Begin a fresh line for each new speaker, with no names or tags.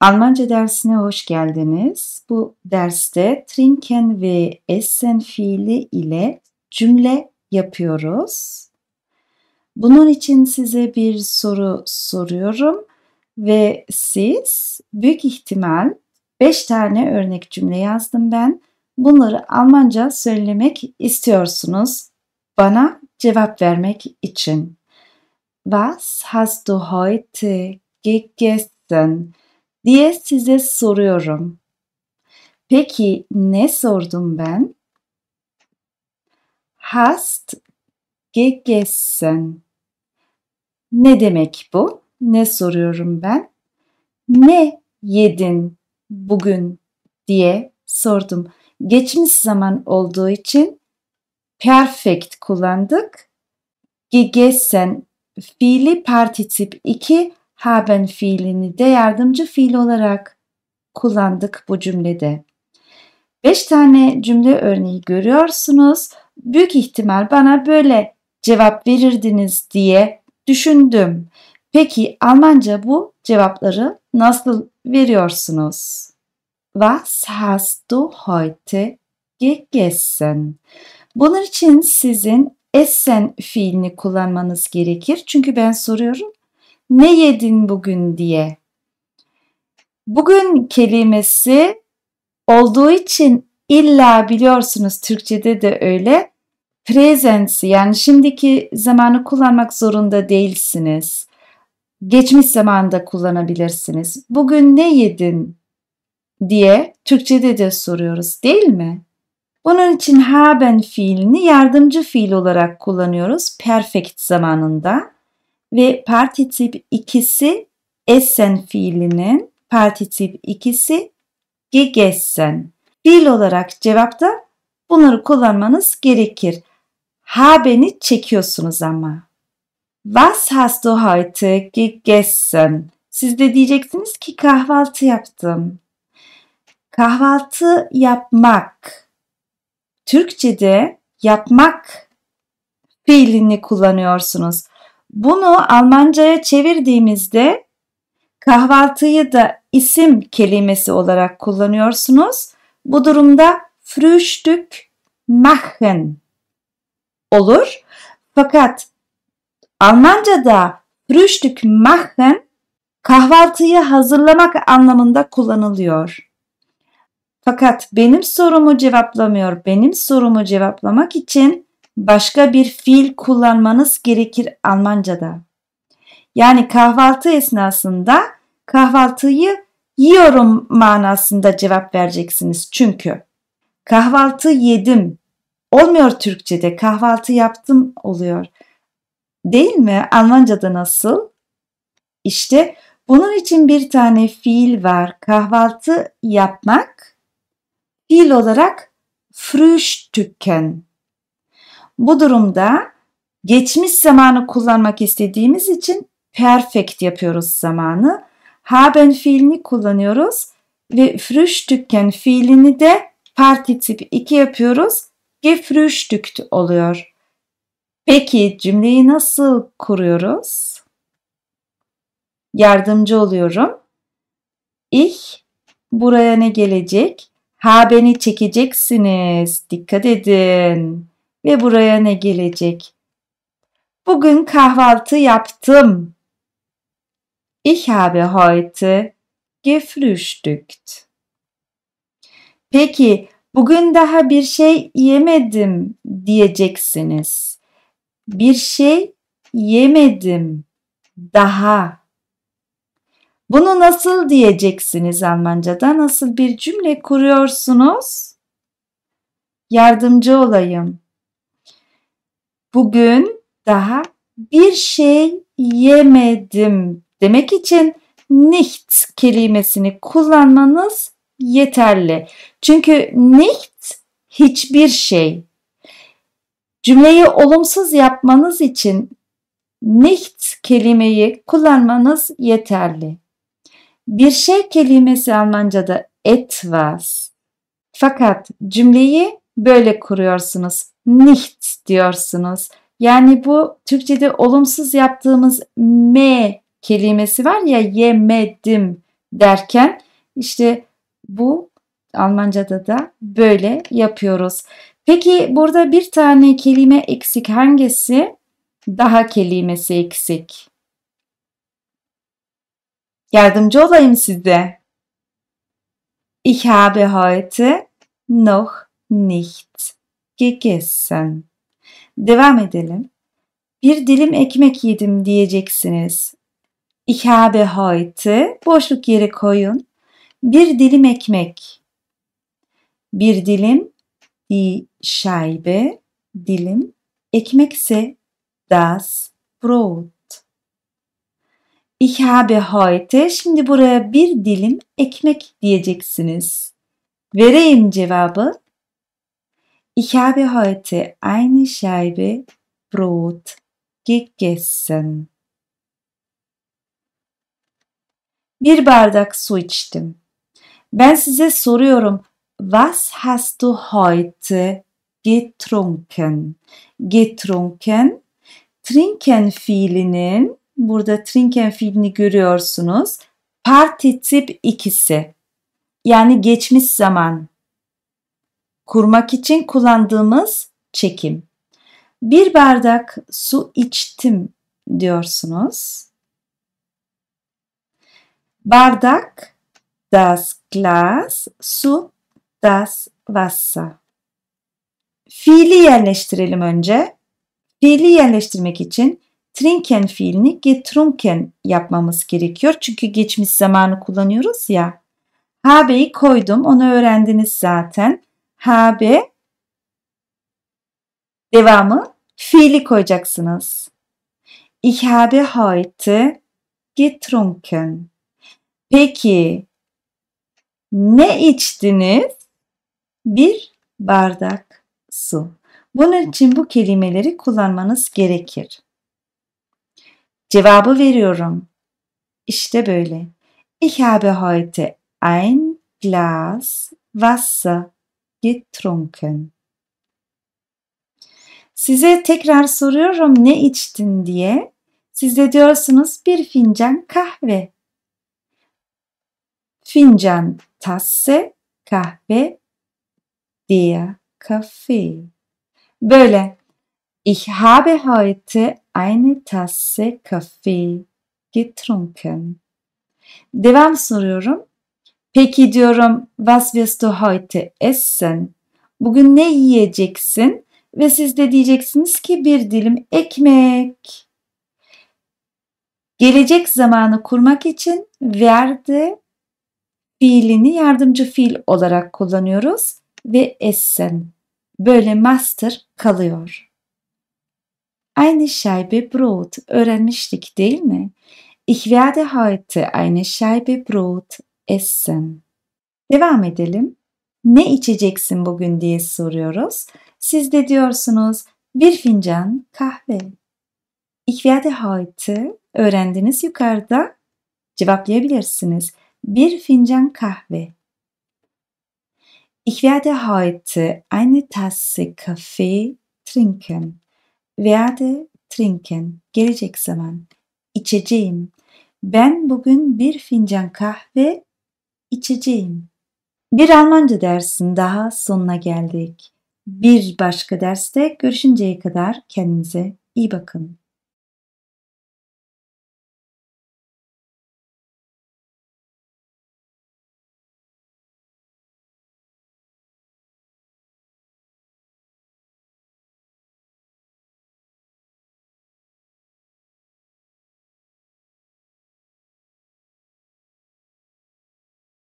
Almanca dersine hoş geldiniz. Bu derste trinken ve essen fiili ile cümle yapıyoruz. Bunun için size bir soru soruyorum ve siz büyük ihtimal 5 tane örnek cümle yazdım ben. Bunları Almanca söylemek istiyorsunuz bana cevap vermek için. Was hast du heute gegessen? diye size soruyorum. Peki ne sordum ben? Hast gegessen. Ne demek bu? Ne soruyorum ben? Ne yedin bugün diye sordum. Geçmiş zaman olduğu için perfect kullandık. Gegessen fiili partisip 2 haben fiilini de yardımcı fiil olarak kullandık bu cümlede. 5 tane cümle örneği görüyorsunuz. Büyük ihtimal bana böyle cevap verirdiniz diye düşündüm. Peki Almanca bu cevapları nasıl veriyorsunuz? Was hast du heute gegessen? Bunun için sizin essen fiilini kullanmanız gerekir. Çünkü ben soruyorum ne yedin bugün diye. Bugün kelimesi olduğu için illa biliyorsunuz Türkçe'de de öyle prezensi yani şimdiki zamanı kullanmak zorunda değilsiniz. Geçmiş zamanda kullanabilirsiniz. Bugün ne yedin diye Türkçe'de de soruyoruz değil mi? Bunun için haben fiilini yardımcı fiil olarak kullanıyoruz perfect zamanında ve particip ikisi essen fiilinin particip ikisi gegessen. Fiil olarak cevapta bunları kullanmanız gerekir. Ha çekiyorsunuz ama. Was hast du heute gegessen? Siz de diyeceksiniz ki kahvaltı yaptım. Kahvaltı yapmak. Türkçe'de yapmak fiilini kullanıyorsunuz. Bunu Almanca'ya çevirdiğimizde kahvaltıyı da isim kelimesi olarak kullanıyorsunuz. Bu durumda Frühstück machen olur. Fakat Almanca'da Frühstück machen kahvaltıyı hazırlamak anlamında kullanılıyor. Fakat benim sorumu cevaplamıyor. Benim sorumu cevaplamak için başka bir fiil kullanmanız gerekir Almanca'da. Yani kahvaltı esnasında kahvaltıyı yiyorum manasında cevap vereceksiniz çünkü. Kahvaltı yedim olmuyor Türkçe'de kahvaltı yaptım oluyor. Değil mi? Almanca'da nasıl? İşte bunun için bir tane fiil var. Kahvaltı yapmak. Fiil olarak frühstücken. Bu durumda geçmiş zamanı kullanmak istediğimiz için perfect yapıyoruz zamanı. Haben fiilini kullanıyoruz ve frühstücken fiilini de particip 2 yapıyoruz. Gefrühstückt oluyor. Peki cümleyi nasıl kuruyoruz? Yardımcı oluyorum. Ich buraya ne gelecek? Ha beni çekeceksiniz. Dikkat edin ve buraya ne gelecek? Bugün kahvaltı yaptım. Ich habe heute gefrühstückt. Peki bugün daha bir şey yemedim diyeceksiniz. Bir şey yemedim daha. Bunu nasıl diyeceksiniz Almanca'da? Nasıl bir cümle kuruyorsunuz? Yardımcı olayım bugün daha bir şey yemedim demek için nicht kelimesini kullanmanız yeterli. Çünkü nicht hiçbir şey. Cümleyi olumsuz yapmanız için nicht kelimeyi kullanmanız yeterli. Bir şey kelimesi Almanca'da etwas. Fakat cümleyi böyle kuruyorsunuz nicht diyorsunuz. Yani bu Türkçe'de olumsuz yaptığımız m kelimesi var ya yemedim derken işte bu Almanca'da da böyle yapıyoruz. Peki burada bir tane kelime eksik hangisi? Daha kelimesi eksik. Yardımcı olayım size. Ich habe heute noch nichts." gegessen. Devam edelim. Bir dilim ekmek yedim diyeceksiniz. Ich habe heute boşluk yere koyun. Bir dilim ekmek. Bir dilim die Scheibe dilim ekmekse das Brot. Ich habe heute şimdi buraya bir dilim ekmek diyeceksiniz. Vereyim cevabı Ich habe heute eine Scheibe Brot gegessen. Bir bardak su içtim. Ben size soruyorum. Was hast du heute getrunken? Getrunken trinken fiilinin burada trinken fiilini görüyorsunuz. Partizip ikisi. Yani geçmiş zaman kurmak için kullandığımız çekim. Bir bardak su içtim diyorsunuz. Bardak das Glas, su das Wasser. Fiili yerleştirelim önce. Fiili yerleştirmek için trinken fiilini getrunken yapmamız gerekiyor. Çünkü geçmiş zamanı kullanıyoruz ya. Habe'yi koydum, onu öğrendiniz zaten habe devamı fiili koyacaksınız. Ich habe heute getrunken. Peki ne içtiniz? Bir bardak su. Bunun için bu kelimeleri kullanmanız gerekir. Cevabı veriyorum. İşte böyle. Ich habe heute ein Glas Wasser getrunken. Size tekrar soruyorum ne içtin diye. Siz de diyorsunuz bir fincan kahve. Fincan tasse, kahve, diye, Kaffee. Böyle. Ich habe heute eine Tasse Kaffee getrunken. Devam soruyorum. Peki diyorum was wirst du heute essen? Bugün ne yiyeceksin? Ve siz de diyeceksiniz ki bir dilim ekmek. Gelecek zamanı kurmak için verdi fiilini yardımcı fiil olarak kullanıyoruz ve essen. Böyle master kalıyor. Eine Scheibe Brot öğrenmiştik değil mi? Ich werde heute eine Scheibe Brot etsin. Devam edelim. Ne içeceksin bugün diye soruyoruz. Siz de diyorsunuz bir fincan kahve. Ich werde heute öğrendiniz yukarıda. Cevaplayabilirsiniz. Bir fincan kahve. Ich werde heute eine Tasse Kaffee trinken. Werde trinken. Gelecek zaman. İçeceğim. Ben bugün bir fincan kahve içeceğim. Bir Almanca dersin daha sonuna geldik. Bir başka derste görüşünceye kadar kendinize iyi bakın.